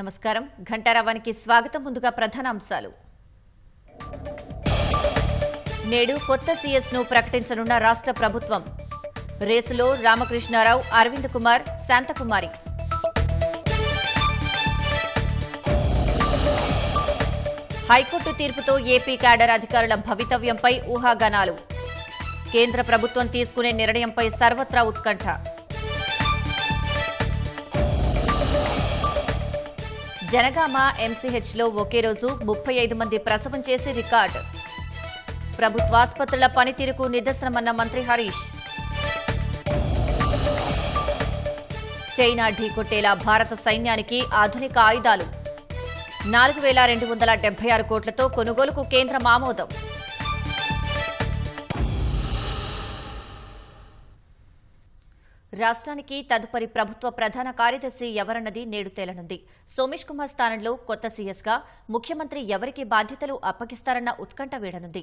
నమస్కారం ఘంటారావానికి స్వాగతం ముందుగా ప్రధాన అంశాలు నేడు కొత్త సీఎస్ను ప్రకటించనున్న రాష్ట్ర ప్రభుత్వం రేసులో రామకృష్ణారావు అరవింద్ కుమార్ శాంతకుమారి హైకోర్టు తీర్పుతో ఏపీ క్యాడర్ అధికారుల భవితవ్యంపై ఊహాగానాలు కేంద్ర ప్రభుత్వం తీసుకునే నిర్ణయంపై సర్వత్రా ఉత్కంఠ జనగామ ఎంసీహెచ్లో ఒకే రోజు ముప్పై ఐదు మంది ప్రసవం చేసి రికార్డు ప్రభుత్వాసుపత్రుల పనితీరుకు నిదర్శనమన్న మంత్రి హరీష్ చైనా ఢీకొట్టేలా భారత సైన్యానికి ఆధునిక ఆయుధాలు నాలుగు వేల రెండు వందల డెబ్బై ఆరు కోట్లతో కొనుగోలుకు కేంద్రం ఆమోదం రాష్ట్రానికి తదుపరి ప్రభుత్వ ప్రధాన కార్యదర్శి ఎవరన్నది నేడు తేలనుంది సోమేష్ కుమార్ స్థానంలో కొత్త సీఎస్గా ముఖ్యమంత్రి ఎవరికి బాధ్యతలు అప్పగిస్తారన్న ఉత్కంఠ వీడనుంది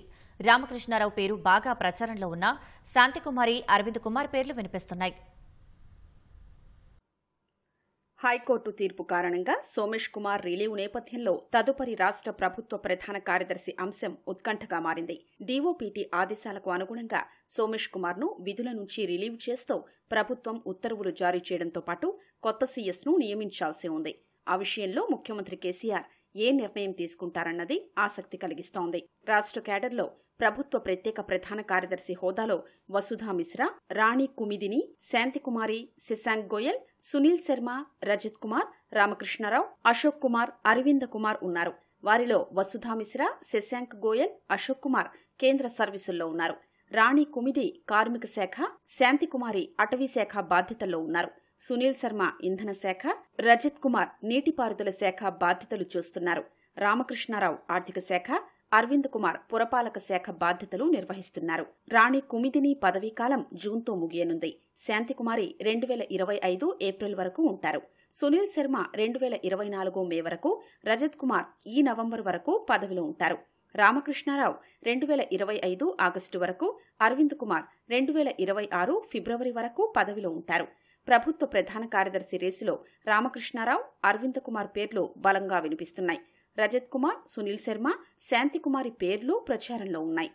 రామకృష్ణారావు పేరు బాగా ప్రచారంలో ఉన్నా శాంతికుమారి అరవింద్ కుమార్ పేర్లు వినిపిస్తున్నాయి హైకోర్టు తీర్పు కారణంగా సోమేష్ కుమార్ రిలీవ్ నేపథ్యంలో తదుపరి రాష్ట్ర ప్రభుత్వ ప్రధాన కార్యదర్శి అంశం ఉత్కంఠగా మారింది డీఓపీటీ ఆదేశాలకు అనుగుణంగా సోమేష్ కుమార్ను విధుల నుంచి రిలీవ్ చేస్తూ ప్రభుత్వం ఉత్తర్వులు జారీ చేయడంతో పాటు కొత్త సీఎస్ను నియమించాల్సి ఉంది ఆ విషయంలో ముఖ్యమంత్రి కేసీఆర్ ఏ నిర్ణయం తీసుకుంటారన్నది ఆసక్తి కలిగిస్తోంది రాష్ట్ర కేడర్లో ప్రభుత్వ ప్రత్యేక ప్రధాన కార్యదర్శి హోదాలో వసుధా మిశ్రా రాణి కుమిదిని శాంతికుమారి శశాంక్ గోయల్ సునీల్ శర్మ రజత్ కుమార్ రామకృష్ణారావు అశోక్ కుమార్ అరవింద కుమార్ ఉన్నారు వారిలో వసుధా మిశ్రా శశాంక్ గోయల్ అశోక్ కుమార్ కేంద్ర సర్వీసుల్లో ఉన్నారు రాణి కుమిది కార్మిక శాఖ శాంతికుమారి అటవీ శాఖ బాధ్యతల్లో ఉన్నారు సునీల్ శర్మ ఇంధన శాఖ రజత్ కుమార్ నీటిపారుదల శాఖ బాధ్యతలు చూస్తున్నారు రామకృష్ణారావు ఆర్థిక శాఖ అరవింద్ కుమార్ పురపాలక శాఖ బాధ్యతలు నిర్వహిస్తున్నారు రాణి కుమిదిని పదవీకాలం జూన్తో ముగియనుంది శాంతికుమారి రెండు వేల ఇరవై ఐదు ఏప్రిల్ వరకు ఉంటారు సునీల్ శర్మ రెండు వేల ఇరవై నాలుగు మే వరకు రజత్ కుమార్ ఈ నవంబర్ వరకు పదవిలో ఉంటారు రామకృష్ణారావు రెండు వేల ఇరవై ఐదు ఆగస్టు వరకు అరవింద్ కుమార్ రెండు వేల ఇరవై ఆరు ఫిబ్రవరి వరకు పదవిలో ఉంటారు ప్రభుత్వ ప్రధాన కార్యదర్శి రేసులో రామకృష్ణారావు అరవింద్ కుమార్ పేర్లు బలంగా వినిపిస్తున్నాయి రజత్ కుమార్ సునీల్ శర్మ శాంతికుమారి పేర్లు ప్రచారంలో ఉన్నాయి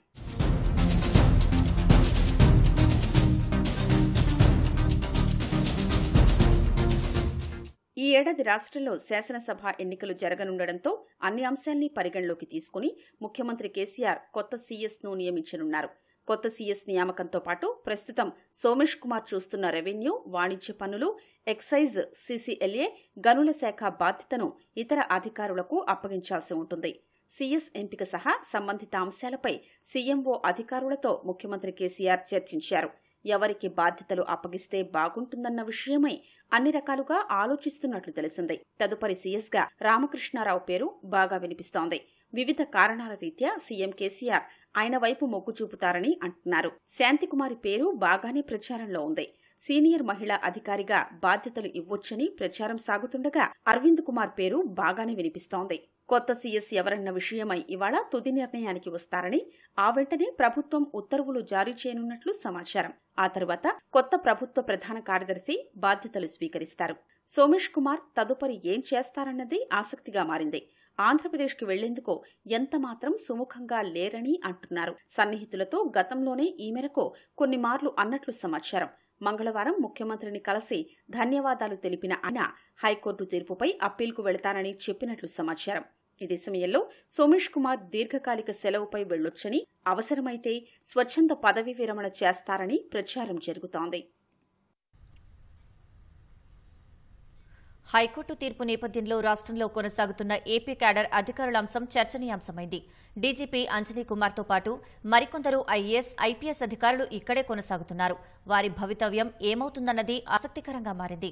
ఈ ఏడాది రాష్ట్రంలో శాసనసభ ఎన్నికలు జరగనుండటంతో అన్ని అంశాల్ని పరిగణలోకి తీసుకుని ముఖ్యమంత్రి కేసీఆర్ కొత్త ను నియమించనున్నారు కొత్త సీఎస్ నియామకంతో పాటు ప్రస్తుతం సోమేష్ కుమార్ చూస్తున్న రెవెన్యూ వాణిజ్య పన్నులు ఎక్సైజ్ సీసీఎల్ఏ గనుల శాఖ బాధ్యతను ఇతర అధికారులకు అప్పగించాల్సి ఉంటుంది సీఎస్ ఎంపిక సహా సంబంధిత అంశాలపై సీఎంఓ అధికారులతో ముఖ్యమంత్రి కేసీఆర్ చర్చించారు ఎవరికి బాధ్యతలు అప్పగిస్తే బాగుంటుందన్న విషయమై అన్ని రకాలుగా ఆలోచిస్తున్నట్లు తెలిసింది తదుపరి సీఎస్గా రామకృష్ణారావు పేరు బాగా వినిపిస్తోంది వివిధ కారణాల రీత్యా సీఎం కేసీఆర్ ఆయన వైపు మొగ్గు చూపుతారని అంటున్నారు శాంతికుమారి పేరు బాగానే ప్రచారంలో ఉంది సీనియర్ మహిళా అధికారిగా బాధ్యతలు ఇవ్వొచ్చని ప్రచారం సాగుతుండగా అరవింద్ కుమార్ పేరు బాగానే వినిపిస్తోంది కొత్త సీఎస్ ఎవరన్న విషయమై ఇవాళ తుది నిర్ణయానికి వస్తారని ఆ వెంటనే ప్రభుత్వం ఉత్తర్వులు జారీ చేయనున్నట్లు సమాచారం ఆ తర్వాత కొత్త ప్రభుత్వ ప్రధాన కార్యదర్శి బాధ్యతలు స్వీకరిస్తారు సోమేష్ కుమార్ తదుపరి ఏం చేస్తారన్నది ఆసక్తిగా మారింది ఆంధ్రప్రదేశ్కి వెళ్లేందుకో ఎంతమాత్రం సుముఖంగా లేరని అంటున్నారు సన్నిహితులతో గతంలోనే ఈ మేరకు కొన్ని మార్లు అన్నట్లు సమాచారం మంగళవారం ముఖ్యమంత్రిని కలిసి ధన్యవాదాలు తెలిపిన ఆయన హైకోర్టు తీర్పుపై అప్పీల్కు వెళతానని చెప్పినట్లు సమాచారం ఇదే సమయంలో సోమేష్ కుమార్ దీర్ఘకాలిక సెలవుపై వెళ్లొచ్చని అవసరమైతే స్వచ్ఛంద పదవి విరమణ చేస్తారని ప్రచారం జరుగుతోంది హైకోర్టు తీర్పు నేపథ్యంలో రాష్ట్రంలో కొనసాగుతున్న ఏపీ క్యాడర్ అధికారుల అంశం చర్చనీయాంశమైంది డీజీపీ అంజనీ కుమార్తో పాటు మరికొందరు ఐఏఎస్ ఐపీఎస్ అధికారులు ఇక్కడే కొనసాగుతున్నారు వారి భవితవ్యం ఏమవుతుందన్నది ఆసక్తికరంగా మారింది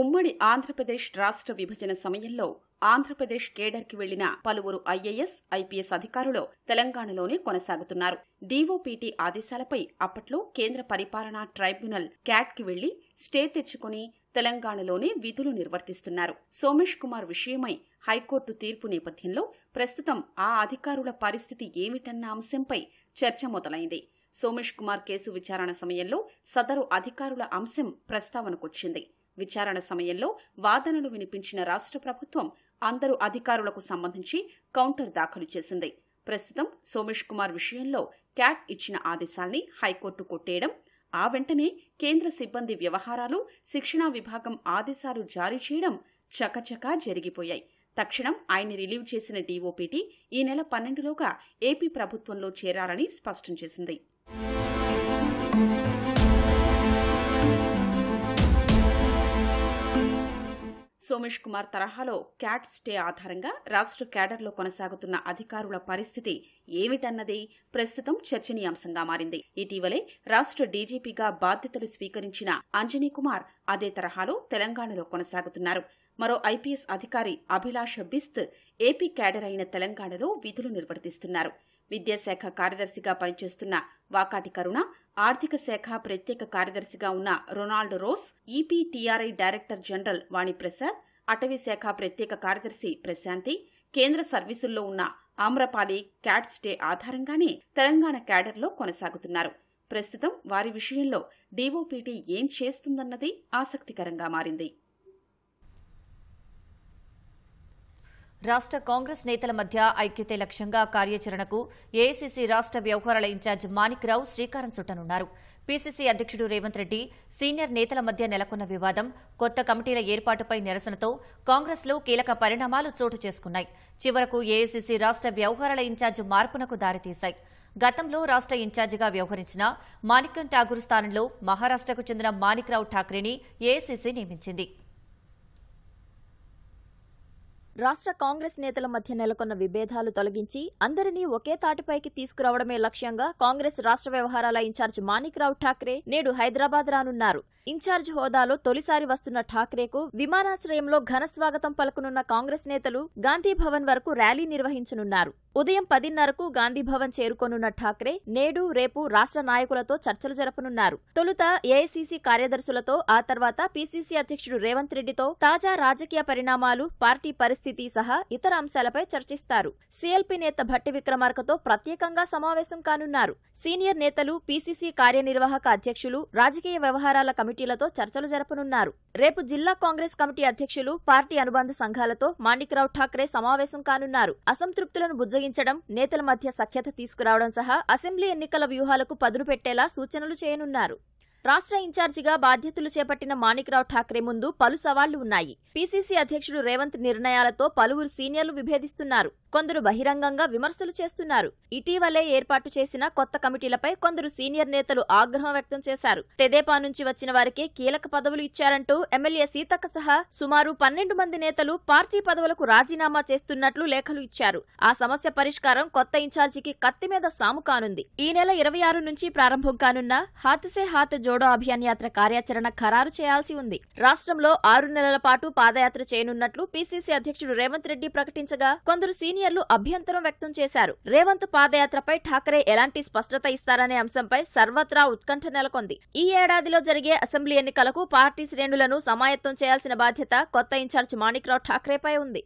ఉమ్మడి ఆంధ్రప్రదేశ్ రాష్ట్ర విభజన సమయంలో ఆంధ్రప్రదేశ్ కేడర్కి వెళ్లిన పలువురు ఐఏఎస్ ఐపీఎస్ అధికారులు తెలంగాణలోనే కొనసాగుతున్నారు డీఓపీటీ ఆదేశాలపై అప్పట్లో కేంద్ర పరిపాలనా ట్రైబ్యునల్ క్యాట్కి వెళ్లి స్టే తెచ్చుకుని తెలంగాణలోనే విధులు నిర్వర్తిస్తున్నారు సోమేష్ కుమార్ విషయమై హైకోర్టు తీర్పు నేపథ్యంలో ప్రస్తుతం ఆ అధికారుల పరిస్థితి ఏమిటన్న అంశంపై చర్చ మొదలైంది సోమేష్ కుమార్ కేసు విచారణ సమయంలో సదరు అధికారుల అంశం ప్రస్తావనకొచ్చింది విచారణ సమయంలో వాదనలు వినిపించిన రాష్ట్ర ప్రభుత్వం అందరు అధికారులకు సంబంధించి కౌంటర్ దాఖలు చేసింది ప్రస్తుతం సోమేష్ కుమార్ విషయంలో క్యాట్ ఇచ్చిన ఆదేశాల్ని హైకోర్టు కొట్టేయడం ఆ వెంటనే కేంద్ర సిబ్బంది వ్యవహారాలు శిక్షణా విభాగం ఆదేశాలు జారీ చేయడం చకచకా జరిగిపోయాయి తక్షణం ఆయన్ని రిలీవ్ చేసిన డీఓపీటీ ఈ నెల పన్నెండులోగా ఏపీ ప్రభుత్వంలో చేరాలని స్పష్టం చేసింది సోమేష్ కుమార్ తరహాలో క్యాట్ స్టే ఆధారంగా రాష్ట్ర క్యాడర్లో కొనసాగుతున్న అధికారుల పరిస్థితి ఏమిటన్నది ప్రస్తుతం చర్చనీయాంశంగా మారింది ఇటీవలే రాష్ట్ర డీజీపీగా బాధ్యతలు స్వీకరించిన అంజనీ కుమార్ అదే తరహాలో తెలంగాణలో కొనసాగుతున్నారు మరో ఐపీఎస్ అధికారి అభిలాష బిస్త్ ఏపీ క్యాడర్ అయిన తెలంగాణలో విధులు నిర్వర్తిస్తున్నారు విద్యాశాఖ కార్యదర్శిగా పనిచేస్తున్న వాకాటి కరుణ ఆర్థిక శాఖ ప్రత్యేక కార్యదర్శిగా ఉన్న Ronald Rose EPTRI director general Vani Prasad అటవీ శాఖ ప్రత్యేక కార్యదర్శి ప్రశాంతి కేంద్ర సర్వీసుల్లో ఉన్న ఆమ్రపాలి క్యాట్స్ డే ఆధారంగానే తెలంగాణ క్యాడర్లో కొనసాగుతున్నారు ప్రస్తుతం వారి విషయంలో డీఓపీటీ ఏం చేస్తుందన్నది ఆసక్తికరంగా మారింది రాష్ట కాంగ్రెస్ నేతల మధ్య ఐక్యతే లక్ష్యంగా కార్యాచరణకు ఏఐసీసీ రాష్ట వ్యవహారాల ఇన్ఛార్జ్ రావు శ్రీకారం చుట్టనున్నారు పీసీసీ అధ్యక్షుడు రేవంత్ రెడ్డి సీనియర్ నేతల మధ్య నెలకొన్న వివాదం కొత్త కమిటీల ఏర్పాటుపై నిరసనతో కాంగ్రెస్లో కీలక పరిణామాలు చోటు చేసుకున్నాయి చివరకు ఏఐసీసీ రాష్ట వ్యవహారాల ఇన్ఛార్జ్ మార్పునకు దారితీశాయి గతంలో రాష్ట ఇన్ఛార్జిగా వ్యవహరించిన మాణిక్యం ఠాగూర్ స్థానంలో మహారాష్టకు చెందిన మాణిక్ రావు ఠాక్రేని ఏఐసీసీ నియమించింది రాష్ట్ర కాంగ్రెస్ నేతల మధ్య నెలకొన్న విభేదాలు తొలగించి అందరినీ ఒకే తాటిపైకి తీసుకురావడమే లక్ష్యంగా కాంగ్రెస్ రాష్ట్ర వ్యవహారాల ఇన్ఛార్జ్ మాణిక్రావు ఠాక్రే నేడు హైదరాబాద్ రానున్నారు ఇన్ఛార్జ్ హోదాలో తొలిసారి వస్తున్న ఠాక్రేకు విమానాశ్రయంలో ఘన స్వాగతం పలుకునున్న కాంగ్రెస్ నేతలు గాంధీభవన్ వరకు ర్యాలీ నిర్వహించనున్నారు ఉదయం పదిన్నరకు గాంధీభవన్ చేరుకోనున్న ఠాక్రే నేడు రేపు రాష్ట్ర నాయకులతో చర్చలు జరపనున్నారు తొలుత ఏఐసీసీ కార్యదర్శులతో ఆ తర్వాత పీసీసీ అధ్యక్షుడు రేవంత్ రెడ్డితో తాజా రాజకీయ పరిణామాలు పార్టీ పరిస్థితి సహా ఇతర అంశాలపై చర్చిస్తారు సీఎల్పీ నేత భట్టి విక్రమార్కతో ప్రత్యేకంగా సమావేశం కానున్నారు సీనియర్ నేతలు పీసీసీ కార్యనిర్వాహక అధ్యక్షులు రాజకీయ వ్యవహారాల కమిటీ కమిటీలతో చర్చలు జరపనున్నారు రేపు జిల్లా కాంగ్రెస్ కమిటీ అధ్యక్షులు పార్టీ అనుబంధ సంఘాలతో మాణిక్రావు ఠాక్రే సమావేశం కానున్నారు అసంతృప్తులను బుజ్జగించడం నేతల మధ్య సఖ్యత తీసుకురావడం సహా అసెంబ్లీ ఎన్నికల వ్యూహాలకు పదును పెట్టేలా సూచనలు చేయనున్నారు రాష్ట్ర ఇన్ఛార్జిగా బాధ్యతలు చేపట్టిన మాణిక్రావు ఠాక్రే ముందు పలు సవాళ్లు ఉన్నాయి పీసీసీ అధ్యక్షుడు రేవంత్ నిర్ణయాలతో పలువురు సీనియర్లు విభేదిస్తున్నారు కొందరు బహిరంగంగా విమర్శలు చేస్తున్నారు ఇటీవలే ఏర్పాటు చేసిన కొత్త కమిటీలపై కొందరు సీనియర్ నేతలు ఆగ్రహం వ్యక్తం చేశారు తెదేపా నుంచి వచ్చిన వారికే కీలక పదవులు ఇచ్చారంటూ ఎమ్మెల్యే సీతక్క సహా సుమారు పన్నెండు మంది నేతలు పార్టీ పదవులకు రాజీనామా చేస్తున్నట్లు లేఖలు ఇచ్చారు ఆ సమస్య పరిష్కారం కొత్త ఇన్ఛార్జికి కత్తి మీద సాము కానుంది ఈ నెల ఇరవై ఆరు నుంచి ప్రారంభం కానున్న హాతిసే హాత్ జో జోడో అభియాన్ యాత్ర కార్యాచరణ ఖరారు చేయాల్సి ఉంది రాష్ట్రంలో ఆరు నెలల పాటు పాదయాత్ర చేయనున్నట్లు పీసీసీ అధ్యక్షుడు రేవంత్ రెడ్డి ప్రకటించగా కొందరు సీనియర్లు అభ్యంతరం వ్యక్తం చేశారు రేవంత్ పాదయాత్రపై ఠాకరే ఎలాంటి స్పష్టత ఇస్తారనే అంశంపై సర్వత్రా ఉత్కంఠ నెలకొంది ఈ ఏడాదిలో జరిగే అసెంబ్లీ ఎన్నికలకు పార్టీ శ్రేణులను సమాయత్తం చేయాల్సిన బాధ్యత కొత్త ఇన్ఛార్జ్ మాణిక్రావు ఠాకరేపై ఉంది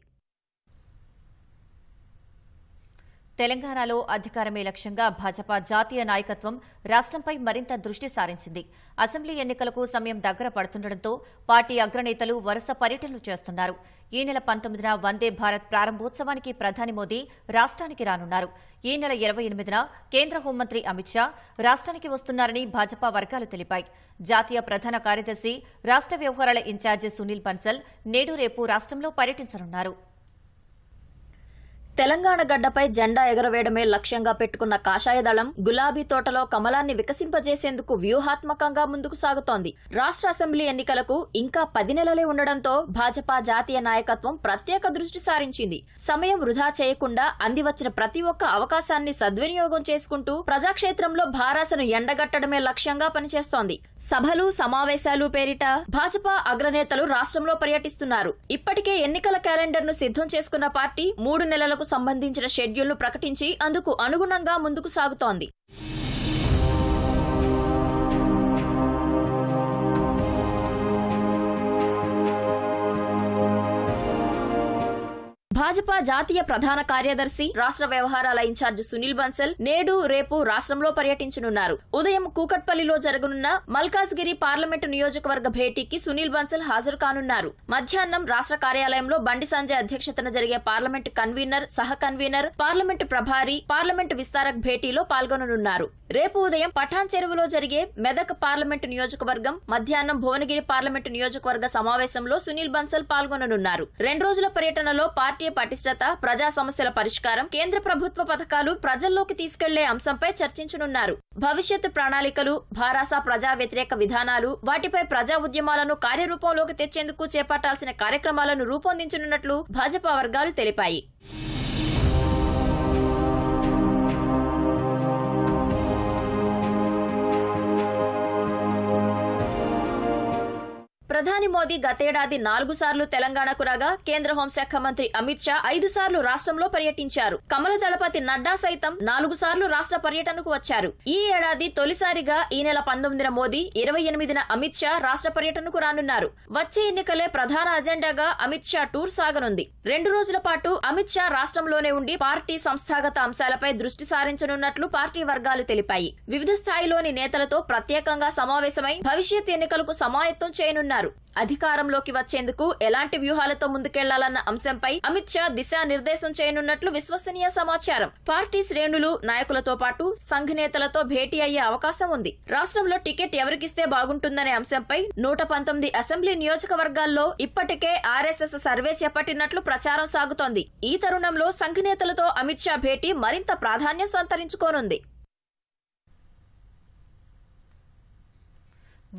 తెలంగాణలో అధికారమే లక్ష్యంగా భాజపా జాతీయ నాయకత్వం రాష్ట్రంపై మరింత దృష్టి సారించింది అసెంబ్లీ ఎన్నికలకు సమయం దగ్గర పడుతుండటంతో పార్టీ అగ్రనేతలు వరుస పర్యటనలు చేస్తున్నారు ఈ నెల పంతొమ్మిదిన వందే భారత్ ప్రారంభోత్సవానికి ప్రధాని మోదీ రాష్ట్రానికి రానున్నారు ఈ నెల ఇరవై ఎనిమిదిన కేంద్ర హోంమంత్రి అమిత్ షా రాష్ట్రానికి వస్తున్నారని భాజపా వర్గాలు తెలిపాయి జాతీయ ప్రధాన కార్యదర్శి రాష్ట్ర వ్యవహారాల ఇన్ఛార్జి సునీల్ బన్సల్ నేడు రేపు రాష్ట్రంలో పర్యటించనున్నారు తెలంగాణ గడ్డపై జెండా ఎగరవేయడమే లక్ష్యంగా పెట్టుకున్న కాషాయ దళం గులాబీ తోటలో కమలాన్ని వికసింపజేసేందుకు వ్యూహాత్మకంగా ముందుకు సాగుతోంది రాష్ట్ర అసెంబ్లీ ఎన్నికలకు ఇంకా పది నెలలే ఉండడంతో భాజపా జాతీయ నాయకత్వం ప్రత్యేక దృష్టి సారించింది సమయం వృధా చేయకుండా అందివచ్చిన ప్రతి ఒక్క అవకాశాన్ని సద్వినియోగం చేసుకుంటూ ప్రజాక్షేత్రంలో భారాసను ఎండగట్టడమే లక్ష్యంగా పనిచేస్తోంది సభలు సమావేశాలు పేరిట భాజపా అగ్రనేతలు రాష్ట్రంలో పర్యటిస్తున్నారు ఇప్పటికే ఎన్నికల క్యాలెండర్ను సిద్ధం చేసుకున్న పార్టీ మూడు నెలలకు సంబంధించిన షెడ్యూల్ను ప్రకటించి అందుకు అనుగుణంగా ముందుకు సాగుతోంది భాజపా జాతీయ ప్రధాన కార్యదర్శి రాష్ట్ర వ్యవహారాల ఇన్ఛార్జ్ సునీల్ బన్సల్ నేడు రేపు రాష్ట్రంలో పర్యటించనున్నారు ఉదయం కూకట్పల్లిలో జరగనున్న మల్కాజ్గిరి పార్లమెంటు నియోజకవర్గ భేటీకి సునీల్ బన్సల్ హాజరు కానున్నారు మధ్యాహ్నం రాష్ట్ర కార్యాలయంలో బండి సంజయ్ అధ్యక్షతన జరిగే పార్లమెంటు కన్వీనర్ సహ కన్వీనర్ పార్లమెంటు ప్రభారి పార్లమెంటు విస్తారక్ భేటీలో పాల్గొననున్నారు రేపు ఉదయం పఠాన్ చెరువులో జరిగే మెదక్ పార్లమెంటు నియోజకవర్గం మధ్యాహ్నం భువనగిరి పార్లమెంటు నియోజకవర్గ సమావేశంలో సునీల్ బన్సల్ పాల్గొననున్నారు రెండు రోజుల పర్యటనలో పార్టీ పటిష్టత ప్రజా సమస్యల పరిష్కారం కేంద్ర ప్రభుత్వ పథకాలు ప్రజల్లోకి తీసుకెళ్లే అంశంపై చర్చించనున్నారు భవిష్యత్ ప్రణాళికలు భారాస ప్రజా వ్యతిరేక విధానాలు వాటిపై ప్రజా ఉద్యమాలను కార్యరూపంలోకి తెచ్చేందుకు చేపట్టాల్సిన కార్యక్రమాలను రూపొందించనున్నట్లు భాజపా వర్గాలు తెలిపాయి ప్రధాని మోదీ గతేడాది నాలుగు సార్లు తెలంగాణకు రాగా కేంద్ర హోంశాఖ మంత్రి అమిత్ షా ఐదు సార్లు రాష్ట్రంలో పర్యటించారు కమల దళపతి నడ్డా సైతం నాలుగు సార్లు రాష్ట్ర పర్యటనకు వచ్చారు ఈ ఏడాది తొలిసారిగా ఈ నెల పంతొమ్మిదిన మోదీ ఇరవై ఎనిమిదిన అమిత్ షా రాష్ట్ర పర్యటనకు రానున్నారు వచ్చే ఎన్నికలే ప్రధాన అజెండాగా అమిత్ షా టూర్ సాగనుంది రెండు రోజుల పాటు అమిత్ షా రాష్ట్రంలోనే ఉండి పార్టీ సంస్థాగత అంశాలపై దృష్టి సారించనున్నట్లు పార్టీ వర్గాలు తెలిపాయి వివిధ స్థాయిలోని నేతలతో ప్రత్యేకంగా సమావేశమై భవిష్యత్ ఎన్నికలకు సమాయత్తం చేయనున్నారు అన్నారు అధికారంలోకి వచ్చేందుకు ఎలాంటి వ్యూహాలతో ముందుకెళ్లాలన్న అంశంపై అమిత్ షా దిశా నిర్దేశం చేయనున్నట్లు విశ్వసనీయ సమాచారం పార్టీ శ్రేణులు నాయకులతో పాటు సంఘ నేతలతో భేటీ అయ్యే అవకాశం ఉంది రాష్ట్రంలో టికెట్ ఎవరికిస్తే బాగుంటుందనే అంశంపై నూట పంతొమ్మిది అసెంబ్లీ నియోజకవర్గాల్లో ఇప్పటికే ఆర్ఎస్ఎస్ సర్వే చేపట్టినట్లు ప్రచారం సాగుతోంది ఈ తరుణంలో సంఘ నేతలతో అమిత్ షా భేటీ మరింత ప్రాధాన్యం సంతరించుకోనుంది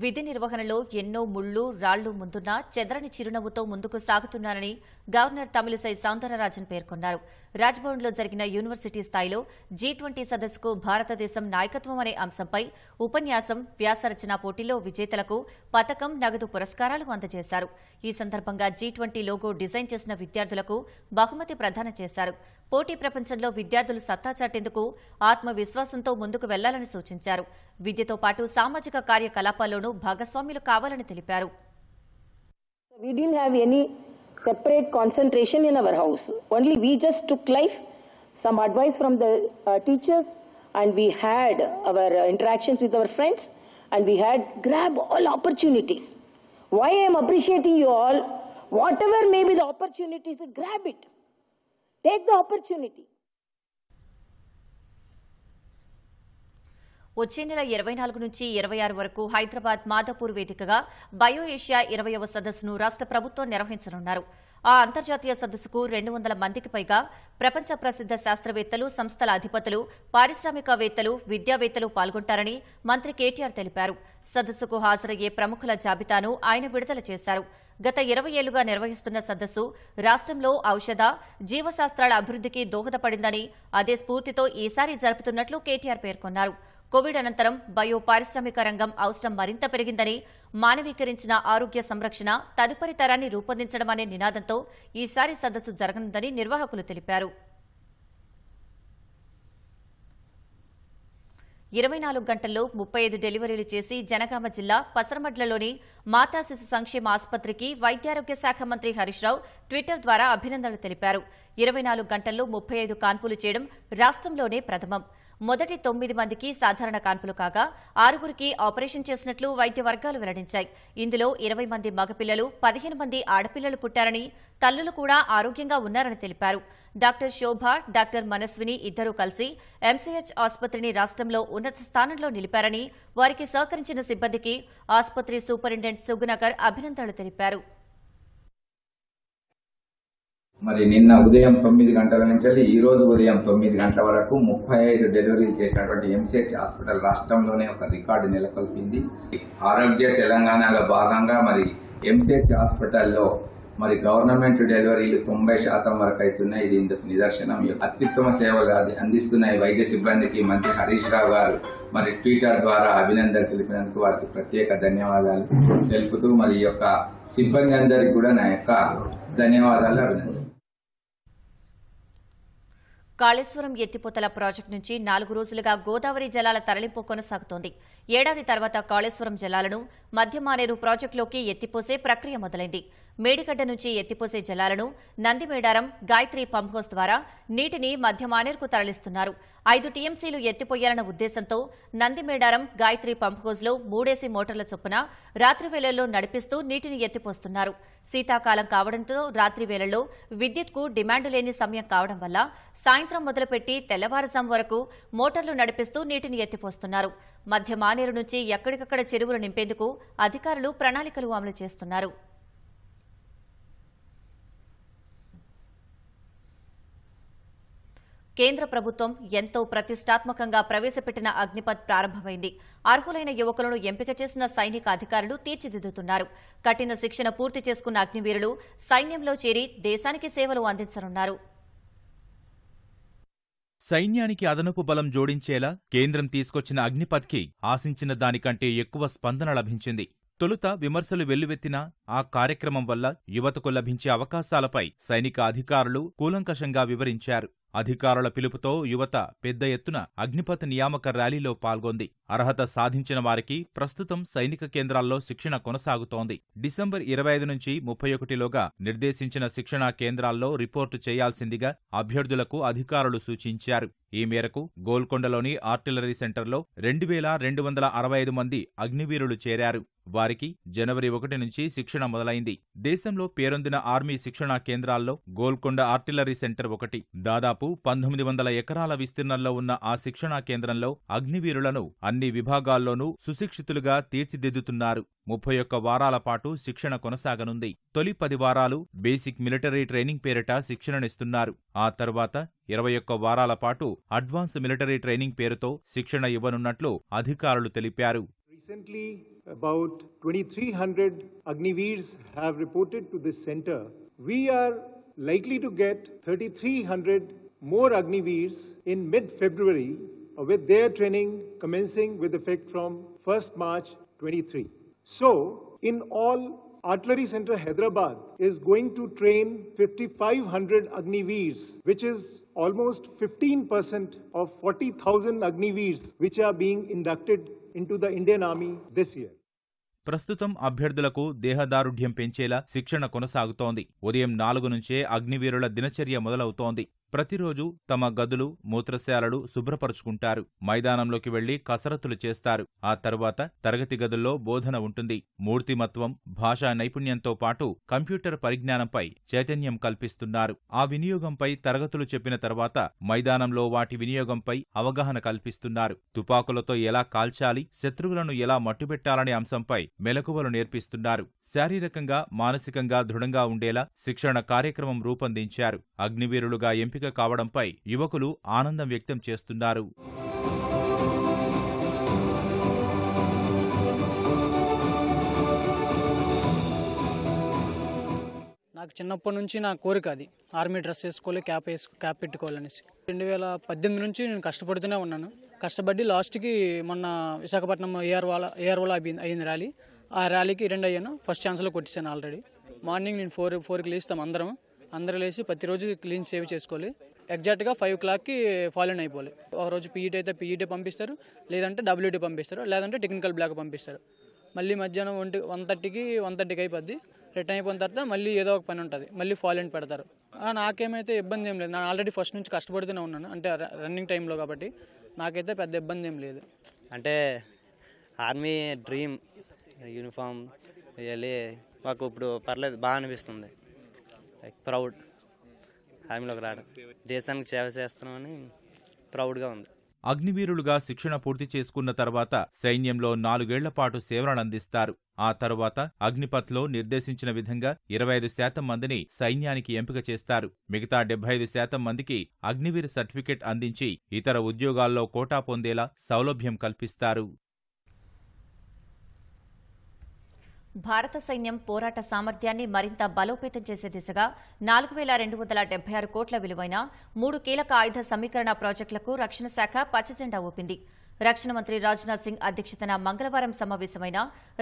విధి నిర్వహణలో ఎన్నో ముళ్లు రాళ్లు ముందున్నా చెదరని చిరునవ్వుతో ముందుకు సాగుతున్నారని గవర్నర్ తమిళిసై సౌందరరాజన్ పేర్కొన్నారు రాజ్భవన్లో జరిగిన యూనివర్సిటీ స్థాయిలో జీ ట్వంటీ సదస్సుకు భారతదేశం నాయకత్వం అనే అంశంపై ఉపన్యాసం వ్యాసరచన పోటీలో విజేతలకు పథకం నగదు పురస్కారాలు అందజేశారు ఈ సందర్భంగా జీ ట్వంటీ లోగో డిజైన్ చేసిన విద్యార్థులకు బహుమతి ప్రదానం చేశారు పోటీ ప్రపంచంలో విద్యార్థులు సత్తా చాటేందుకు ఆత్మవిశ్వాసంతో ముందుకు వెళ్లాలని సూచించారు విద్యతో పాటు సామాజిక కార్యకలాపాల్లోనూ భాగస్వామ్యులు కావాలని తెలిపారు We didn't have any separate concentration in our house. Only we just took life, some advice from the uh, teachers, and we had our uh, interactions with our friends, and we had grab all opportunities. Why I am appreciating you all, whatever may be the opportunities, grab it. Take the opportunity. వచ్చే నెల ఇరవై నాలుగు నుంచి ఇరవై ఆరు వరకు హైదరాబాద్ మాధపూర్ వేదికగా bio Asia ఇరవయవ సదస్సును రాష్ట ప్రభుత్వం నిర్వహించనున్నారు ఆ అంతర్జాతీయ సదస్సుకు రెండు వందల మందికి పైగా ప్రపంచ ప్రసిద్ద శాస్త్రవేత్తలు సంస్థల అధిపతులు పారిశ్రామికవేత్తలు విద్యావేత్తలు పాల్గొంటారని మంత్రి కేటీఆర్ తెలిపారు సదస్సుకు హాజరయ్యే ప్రముఖుల జాబితాను ఆయన విడుదల చేశారు గత ఇరవై ఏళ్లుగా నిర్వహిస్తున్న సదస్సు రాష్టంలో ఔషధ జీవశాస్త్రాల అభివృద్ధికి దోహదపడిందని అదే స్ఫూర్తితో ఈసారి జరుపుతున్నట్లు కేటీఆర్ పేర్కొన్నారు కోవిడ్ అనంతరం బయో పారిశ్రామిక రంగం అవసరం మరింత పెరిగిందని మానవీకరించిన ఆరోగ్య సంరక్షణ తదుపరి తరాన్ని రూపొందించడం అనే నినాదంతో ఈసారి సదస్సు జరగనుందని నిర్వాహకులు తెలిపారు ఇరవై నాలుగు గంటల్లో ముప్పై ఐదు డెలివరీలు చేసి జనగామ జిల్లా పసరమడ్లలోని మాతా శిశు సంక్షేమ ఆసుపత్రికి వైద్యారోగ్య శాఖ మంత్రి హరీష్ రావు ట్విట్టర్ ద్వారా అభినందనలు తెలిపారు ఇరవై నాలుగు గంటల్లో ముప్పై ఐదు కాన్పులు చేయడం రాష్ట్రంలోనే ప్రథమం మొదటి తొమ్మిది మందికి సాధారణ కాన్పులు కాగా ఆరుగురికి ఆపరేషన్ చేసినట్లు వైద్య వర్గాలు వెల్లడించాయి ఇందులో ఇరవై మంది మగపిల్లలు పదిహేను మంది ఆడపిల్లలు పుట్టారని తల్లులు కూడా ఆరోగ్యంగా ఉన్నారని తెలిపారు డాక్టర్ శోభ డాక్టర్ మనస్విని ఇద్దరూ కలిసి ఎంసీహెచ్ ఆసుపత్రిని రాష్ట్రంలో ఉన్నత స్థానంలో నిలిపారని వారికి సహకరించిన సిబ్బందికి ఆసుపత్రి సూపరింటెండెంట్ సుగునగర్ అభినందనలు తెలిపారు మరి నిన్న ఉదయం తొమ్మిది గంటల నుంచి ఈ రోజు ఉదయం తొమ్మిది గంటల వరకు ముప్పై ఐదు డెలివరీలు చేసినటువంటి ఎంసీహెచ్ హాస్పిటల్ రాష్ట్రంలోనే ఒక రికార్డు నెలకొల్పింది ఆరోగ్య తెలంగాణలో భాగంగా మరి ఎంసీహెచ్ హాస్పిటల్లో మరి గవర్నమెంట్ డెలివరీలు తొంభై శాతం వరకు అవుతున్నాయి ఇది ఇందుకు నిదర్శనం అత్యుత్తమ సేవలు అందిస్తున్నాయి వైద్య సిబ్బందికి మంత్రి హరీష్ రావు గారు మరి ట్విట్టర్ ద్వారా అభినందన తెలిపినందుకు వారికి ప్రత్యేక ధన్యవాదాలు తెలుపుతూ మరి యొక్క సిబ్బంది అందరికీ కూడా నా యొక్క ధన్యవాదాలు అభినందన కాళేశ్వరం ఎత్తిపోతల ప్రాజెక్టు నుంచి నాలుగు రోజులుగా గోదావరి జలాల తరలింపు కొనసాగుతోంది ఏడాది తర్వాత కాళేశ్వరం జలాలను మధ్యమానేరు ప్రాజెక్టులోకి ఎత్తిపోసే ప్రక్రియ మొదలైంది మేడిగడ్డ నుంచి ఎత్తిపోసే జలాలను నందిమేడారం గాయత్రి పంప్ హౌస్ ద్వారా నీటిని మధ్య మానేర్కు తరలిస్తున్నారు ఐదు టీఎంసీలు ఎత్తిపోయాలన్న ఉద్దేశంతో నందిమేడారం గాయత్రి పంప్ హౌస్లో మూడేసి మోటార్ల చొప్పున రాత్రి వేళల్లో నడిపిస్తూ నీటిని ఎత్తిపోస్తున్నారు శీతాకాలం కావడంతో రాత్రి వేళల్లో విద్యుత్కు డిమాండ్ లేని సమయం కావడం వల్ల సాయంత్రం మొదలుపెట్టి తెల్లవారుజాం వరకు మోటార్లు నడిపిస్తూ నీటిని ఎత్తిపోస్తున్నారు మధ్య మానేరు నుంచి ఎక్కడికక్కడ చెరువులు నింపేందుకు అధికారులు ప్రణాళికలు అమలు చేస్తున్నారు కేంద్ర ప్రభుత్వం ఎంతో ప్రతిష్టాత్మకంగా ప్రవేశపెట్టిన అగ్నిపథ్ ప్రారంభమైంది అర్హులైన యువకులను ఎంపిక చేసిన సైనిక అధికారులు తీర్చిదిద్దుతున్నారు కఠిన శిక్షణ పూర్తి చేసుకున్న అగ్నివీరులు సైన్యంలో చేరి దేశానికి సేవలు అందించనున్నారు సైన్యానికి అదనపు బలం జోడించేలా కేంద్రం తీసుకొచ్చిన అగ్నిపథ్కి ఆశించిన దానికంటే ఎక్కువ స్పందన లభించింది తొలుత విమర్శలు వెల్లువెత్తినా ఆ కార్యక్రమం వల్ల యువతకు లభించే అవకాశాలపై సైనిక అధికారులు కూలంకషంగా వివరించారు అధికారుల పిలుపుతో యువత పెద్ద ఎత్తున అగ్నిపథ నియామక ర్యాలీలో పాల్గొంది అర్హత సాధించిన వారికి ప్రస్తుతం సైనిక కేంద్రాల్లో శిక్షణ కొనసాగుతోంది డిసెంబర్ ఇరవై ఐదు నుంచి ముప్పై ఒకటిలోగా నిర్దేశించిన శిక్షణా కేంద్రాల్లో రిపోర్టు చేయాల్సిందిగా అభ్యర్థులకు అధికారులు సూచించారు ఈ మేరకు గోల్కొండలోని ఆర్టిలరీ సెంటర్లో రెండు వేల రెండు వందల అరవై ఐదు మంది అగ్నివీరులు చేరారు వారికి జనవరి ఒకటి నుంచి శిక్షణ మొదలైంది దేశంలో పేరొందిన ఆర్మీ శిక్షణా కేంద్రాల్లో గోల్కొండ ఆర్టిలరీ సెంటర్ ఒకటి దాదాపు పంతొమ్మిది వందల ఎకరాల విస్తీర్ణంలో ఉన్న ఆ శిక్షణా కేంద్రంలో అగ్నివీరులను అన్ని విభాగాల్లోనూ సుశిక్షితులుగా తీర్చిదిద్దుతున్నారు ముప్పై ఒక్క వారాల పాటు శిక్షణ కొనసాగనుంది తొలి పది వారాలు బేసిక్ మిలిటరీ ట్రైనింగ్ పేరిట శిక్షణనిస్తున్నారు ఆ తర్వాత ఇరవై ఒక్క వారాల పాటు అడ్వాన్స్ మిలిటరీ ట్రైనింగ్ పేరుతో శిక్షణ ఇవ్వనున్నట్లు అధికారులు తెలిపారు recently about twenty three hundred Agniveers have reported to this centre we're likely to get thirty three hundred more Agniveers in mid February with their training commencing with effect from first March twenty three So, in all, Artillery Center Hyderabad is going to train 5,500 Agniveers, which is almost 15% of 40,000 Agniveers, which are being inducted into the Indian Army this year. ప్రస్తుతం అభ్యర్థులకు దేహదారుఢ్యం పెంచేలా శిక్షణ కొనసాగుతోంది ఉదయం నాలుగు నుంచే అగ్నివీరుల దినచర్య మొదలవుతోంది ప్రతిరోజు తమ గదులు మూత్రశాలలు శుభ్రపరుచుకుంటారు మైదానంలోకి వెళ్లి కసరత్తులు చేస్తారు ఆ తరువాత తరగతి గదుల్లో బోధన ఉంటుంది మూర్తిమత్వం భాషా నైపుణ్యంతో పాటు కంప్యూటర్ పరిజ్ఞానంపై చైతన్యం కల్పిస్తున్నారు ఆ వినియోగంపై తరగతులు చెప్పిన తర్వాత మైదానంలో వాటి వినియోగంపై అవగాహన కల్పిస్తున్నారు తుపాకులతో ఎలా కాల్చాలి శత్రువులను ఎలా మట్టుబెట్టాలనే అంశంపై మెలకువలు నేర్పిస్తున్నారు శారీరకంగా మానసికంగా దృఢంగా ఉండేలా శిక్షణ కార్యక్రమం రూపొందించారు అగ్నివీరులుగా ఎంపిక ఎంపిక కావడంపై యువకులు ఆనందం వ్యక్తం చేస్తున్నారు నాకు చిన్నప్పటి నుంచి నా కోరిక అది ఆర్మీ డ్రెస్ వేసుకోవాలి క్యాప్ వేసు క్యాప్ పెట్టుకోవాలనేసి రెండు వేల పద్దెనిమిది నుంచి నేను కష్టపడుతూనే ఉన్నాను కష్టపడి లాస్ట్కి మొన్న విశాఖపట్నం ఏఆర్ వాళ్ళ ఏఆర్ వాళ్ళ అయింది ర్యాలీ ఆ ర్యాలీకి రెండు అయ్యాను ఫస్ట్ ఛాన్స్లో కొట్టేసాను ఆల్రెడీ మార్నింగ్ నేను ఫోర్ ఫోర్కి లేస్తాం అందరం అందరూ లేచి ప్రతిరోజు క్లీన్ సేవ్ చేసుకోవాలి ఎగ్జాక్ట్గా ఫైవ్ క్లాక్కి ఫాలోన్ అయిపోవాలి ఒకరోజు పీఈటీ e అయితే పీఈటీ e పంపిస్తారు లేదంటే డబ్ల్యూటీ e పంపిస్తారు లేదంటే టెక్నికల్ బ్లాక్ పంపిస్తారు మళ్ళీ మధ్యాహ్నం ఒంటి వన్ థర్టీకి వన్ థర్టీకి అయిపోద్ది రిటర్న్ అయిపోయిన తర్వాత మళ్ళీ ఏదో ఒక పని ఉంటుంది మళ్ళీ ఫాలోన్ పెడతారు నాకేమైతే ఇబ్బంది ఏం లేదు నేను ఆల్రెడీ ఫస్ట్ నుంచి కష్టపడుతూనే ఉన్నాను అంటే రన్నింగ్ టైంలో కాబట్టి నాకైతే పెద్ద ఇబ్బంది ఏం లేదు అంటే ఆర్మీ డ్రీమ్ యూనిఫామ్ వెళ్ళి మాకు ఇప్పుడు పర్లేదు బాగా అనిపిస్తుంది ప్రౌడ్ హామీలోకి రావడం దేశానికి సేవ చేస్తున్నామని ప్రౌడ్గా ఉంది అగ్నివీరులుగా శిక్షణ పూర్తి చేసుకున్న తర్వాత సైన్యంలో నాలుగేళ్ల పాటు సేవలను అందిస్తారు ఆ తర్వాత అగ్నిపథ్లో నిర్దేశించిన విధంగా ఇరవై ఐదు శాతం మందిని సైన్యానికి ఎంపిక చేస్తారు మిగతా డెబ్బై ఐదు శాతం మందికి అగ్నివీర్ సర్టిఫికెట్ అందించి ఇతర ఉద్యోగాల్లో కోటా పొందేలా సౌలభ్యం కల్పిస్తారు భారత సైన్యం పోరాట సామర్థ్యాన్ని మరింత బలోపేతం చేసే దిశగా నాలుగు వేల రెండు వందల డెబ్బై ఆరు కోట్ల విలువైన మూడు కీలక ఆయుధ సమీకరణ ప్రాజెక్టులకు రక్షణ శాఖ పచ్చజెండా ఊపింది రక్షణ మంత్రి రాజ్నాథ్ సింగ్ అధ్యక్షతన మంగళవారం సమావేశమైన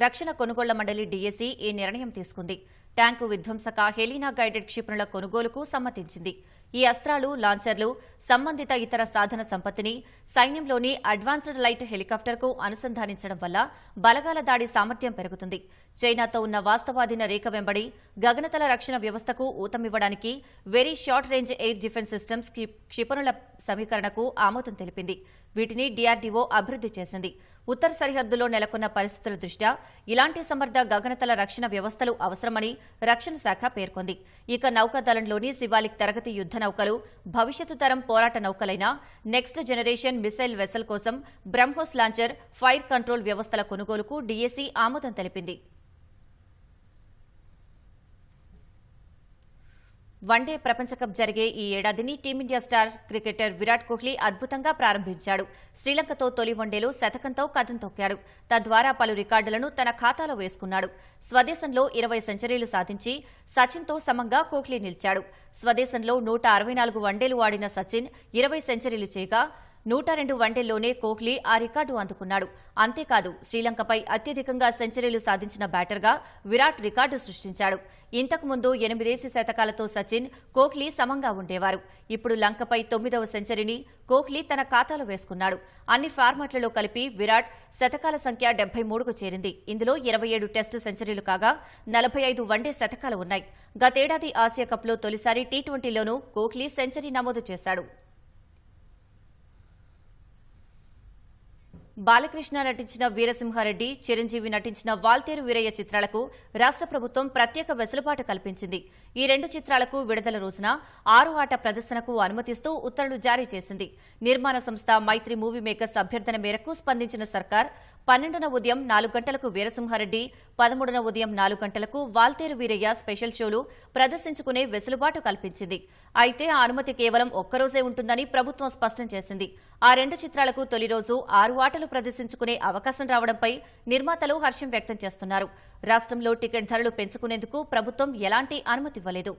రక్షణ కొనుగోళ్ల మండలి డీఏసీ ఈ నిర్ణయం తీసుకుంది ట్యాంకు విధ్వంసక హెలీనా గైడెడ్ క్షిపణుల కొనుగోలుకు సమ్మతించింది ఈ అస్త్రాలు లాంచర్లు సంబంధిత ఇతర సాధన సంపత్తిని సైన్యంలోని అడ్వాన్స్డ్ లైట్ హెలికాప్టర్కు అనుసంధానించడం వల్ల బలగాల దాడి సామర్థ్యం పెరుగుతుంది చైనాతో ఉన్న వాస్తవాధీన రేఖ వెంబడి గగనతల రక్షణ వ్యవస్థకు ఊతమివ్వడానికి very short range air defence systems క్షిపణుల సమీకరణకు ఆమోదం తెలిపింది వీటిని డీఆర్డీఓ అభివృద్ది చేసింది ఉత్తర సరిహద్దులో నెలకొన్న పరిస్థితుల దృష్ట్యా ఇలాంటి సమర్థ గగనతల రక్షణ వ్యవస్థలు అవసరమని రక్షణ శాఖ పేర్కొంది ఇక నౌకాదళంలోని శివాలిక్ తరగతి యుద్ద యుద్ధ నౌకలు భవిష్యత్తు తరం పోరాట నౌకలైన నెక్స్ట్ జనరేషన్ మిసైల్ వెసల్ కోసం బ్రహ్మోస్ లాంచర్ ఫైర్ కంట్రోల్ వ్యవస్థల కొనుగోలుకు డీఏసీ ఆమోదం తెలిపింది వన్డే ప్రపంచకప్ జరిగే ఈ ఏడాదిని team India star cricketer Virat Kohli అద్భుతంగా ప్రారంభించాడు శ్రీలంకతో తొలి వన్డేలో శతకంతో కథం తొక్కాడు తద్వారా పలు రికార్డులను తన ఖాతాలో వేసుకున్నాడు స్వదేశంలో ఇరవై సెంచరీలు సాధించి సచిన్తో సమంగా కోహ్లీ నిలిచాడు స్వదేశంలో నూట వన్డేలు ఆడిన సచిన్ ఇరవై సెంచరీలు చేయగా నూట రెండు వన్డేల్లోనే కోహ్లీ ఆ రికార్డు అందుకున్నాడు అంతేకాదు శ్రీలంకపై అత్యధికంగా సెంచరీలు సాధించిన బ్యాటర్గా విరాట్ రికార్డు సృష్టించాడు ఇంతకుముందు ఎనిమిదేసి శతకాలతో సచిన్ కోహ్లీ సమంగా ఉండేవారు ఇప్పుడు లంకపై తొమ్మిదవ సెంచరీని కోహ్లీ తన ఖాతాలో వేసుకున్నాడు అన్ని ఫార్మాట్లలో కలిపి విరాట్ శతకాల సంఖ్య డెబ్బై మూడుకు చేరింది ఇందులో ఇరవై ఏడు టెస్టు సెంచరీలు కాగా నలభై ఐదు వన్డే శతకాలు ఉన్నాయి గతేడాది ఆసియా కప్లో తొలిసారి టీ ట్వంటీలోనూ కోహ్లీ సెంచరీ నమోదు చేశాడు బాలకృష్ణ నటించిన వీరసింహారెడ్డి చిరంజీవి నటించిన వాల్తేరు వీరయ్య చిత్రాలకు రాష్ట్ర ప్రభుత్వం ప్రత్యేక వెసులుబాటు కల్పించింది ఈ రెండు చిత్రాలకు విడుదల రోజున ఆరు ఆట ప్రదర్శనకు అనుమతిస్తూ ఉత్తర్వులు జారీ చేసింది నిర్మాణ సంస్థ మైత్రి మూవీ మేకర్స్ అభ్యర్థన మేరకు స్పందించిన సర్కార్ పన్నెండున ఉదయం నాలుగు గంటలకు వీరసింహారెడ్డి పదమూడున ఉదయం నాలుగు గంటలకు వాల్తేరు వీరయ్య స్పెషల్ షోలు ప్రదర్శించుకునే వెసులుబాటు కల్పించింది అయితే ఆ అనుమతి కేవలం ఒక్కరోజే ఉంటుందని ప్రభుత్వం స్పష్టం చేసింది ఆ రెండు చిత్రాలకు తొలి రోజు ఆరు ఆటలు ప్రదర్శించుకునే అవకాశం రావడంపై నిర్మాతలు హర్షం వ్యక్తం చేస్తున్నారు రాష్ట్రంలో టికెట్ ధరలు పెంచుకునేందుకు ప్రభుత్వం ఎలాంటి అనుమతివ్వలేదు